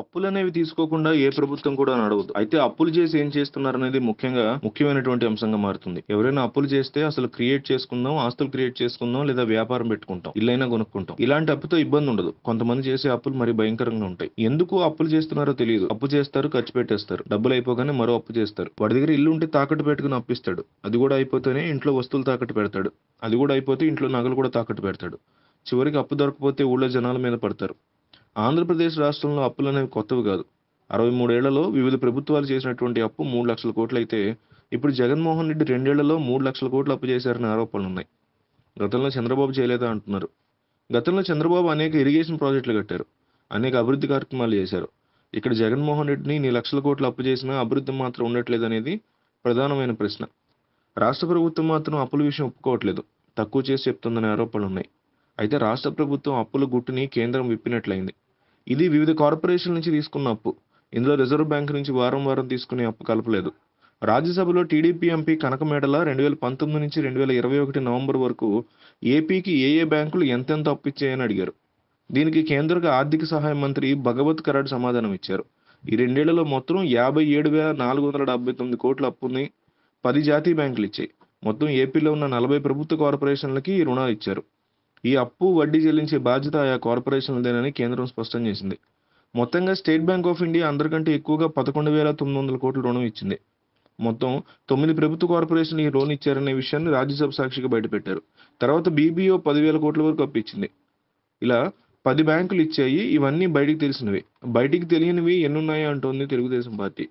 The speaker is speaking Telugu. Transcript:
అప్పులు అనేవి తీసుకోకుండా ఏ ప్రభుత్వం కూడా నడవదు అయితే అప్పులు చేసి ఏం చేస్తున్నారు అనేది ముఖ్యంగా ముఖ్యమైనటువంటి అంశంగా మారుతుంది ఎవరైనా అప్పులు చేస్తే అసలు క్రియేట్ చేసుకుందాం ఆస్తులు క్రియేట్ చేసుకుందాం లేదా వ్యాపారం పెట్టుకుంటాం ఇల్లైనా కొనుక్కుంటాం ఇలాంటి అప్పుతో ఇబ్బంది ఉండదు కొంతమంది చేసే అప్పులు మరి భయంకరంగా ఉంటాయి ఎందుకు అప్పులు చేస్తున్నారో తెలియదు అప్పు చేస్తారు ఖర్చు పెట్టేస్తారు డబ్బులు అయిపోగానే మరో అప్పు చేస్తారు వాడి దగ్గర ఇల్లు ఉంటే తాకట్టు పెట్టుకుని అప్పిస్తాడు అది కూడా అయిపోతేనే ఇంట్లో వస్తువులు తాకట్టు పెడతాడు అది కూడా అయిపోతే ఇంట్లో నగలు కూడా తాకట్టు పెడతాడు చివరికి అప్పు దొరకపోతే ఊళ్ళో జనాల మీద పడతారు ఆంధ్రప్రదేశ్ రాష్ట్రంలో అప్పులు అనేవి కొత్తవి కాదు అరవై మూడేళ్లలో వివిధ ప్రభుత్వాలు చేసినటువంటి అప్పు మూడు లక్షల కోట్లు అయితే ఇప్పుడు జగన్మోహన్ రెడ్డి రెండేళ్లలో మూడు లక్షల కోట్లు అప్పు చేశారని ఆరోపణలు ఉన్నాయి గతంలో చంద్రబాబు చేయలేదా అంటున్నారు గతంలో చంద్రబాబు అనేక ఇరిగేషన్ ప్రాజెక్టులు కట్టారు అనేక అభివృద్ధి కార్యక్రమాలు చేశారు ఇక్కడ జగన్మోహన్ రెడ్డిని నీ లక్షల కోట్లు అప్పు చేసినా అభివృద్ధి మాత్రం ఉండట్లేదు అనేది ప్రధానమైన ప్రశ్న రాష్ట్ర ప్రభుత్వం మాత్రం అప్పుల విషయం ఒప్పుకోవట్లేదు తక్కువ చేసి చెప్తుందనే ఆరోపణలు ఉన్నాయి అయితే రాష్ట్ర ప్రభుత్వం అప్పుల గుట్టుని కేంద్రం విప్పినట్లయింది ఇది వివిధ కార్పొరేషన్ల నుంచి తీసుకున్న అప్పు ఇందులో రిజర్వ్ బ్యాంక్ నుంచి వారం వారం తీసుకునే అప్పు కలపలేదు రాజ్యసభలో టీడీపీ ఎంపీ కనకమేడల రెండు వేల పంతొమ్మిది నుంచి రెండు వేల ఇరవై ఒకటి నవంబర్ వరకు ఏపీకి ఏ ఏ బ్యాంకులు ఎంతెంత అప్పిచ్చాయని అడిగారు దీనికి కేంద్ర ఆర్థిక సహాయ మంత్రి భగవత్ కరాడ్ సమాధానం ఇచ్చారు ఈ రెండేళ్లలో మొత్తం యాభై ఏడు వేల నాలుగు వందల డెబ్బై తొమ్మిది కోట్ల అప్పుని పది జాతీయ బ్యాంకులు ఇచ్చాయి మొత్తం ఏపీలో ఉన్న నలభై ప్రభుత్వ కార్పొరేషన్లకి రుణాలు ఇచ్చారు ఈ అప్పు వడ్డీ చెల్లించే బాధ్యత ఆయా కార్పొరేషన్లదేనని కేంద్రం స్పష్టం చేసింది మొత్తంగా స్టేట్ బ్యాంక్ ఆఫ్ ఇండియా అందరికంటే ఎక్కువగా పదకొండు వేల తొమ్మిది వందల కోట్ల రుణం ఇచ్చింది మొత్తం తొమ్మిది ప్రభుత్వ కార్పొరేషన్లు ఈ లోన్ ఇచ్చారనే విషయాన్ని రాజ్యసభ సాక్షిగా బయటపెట్టారు తర్వాత బీబీఓ పదివేల కోట్ల వరకు అప్పించింది ఇలా పది బ్యాంకులు ఇచ్చాయి ఇవన్నీ బయటికి తెలిసినవి బయటికి తెలియనివి ఎన్నున్నాయా అంటోంది తెలుగుదేశం పార్టీ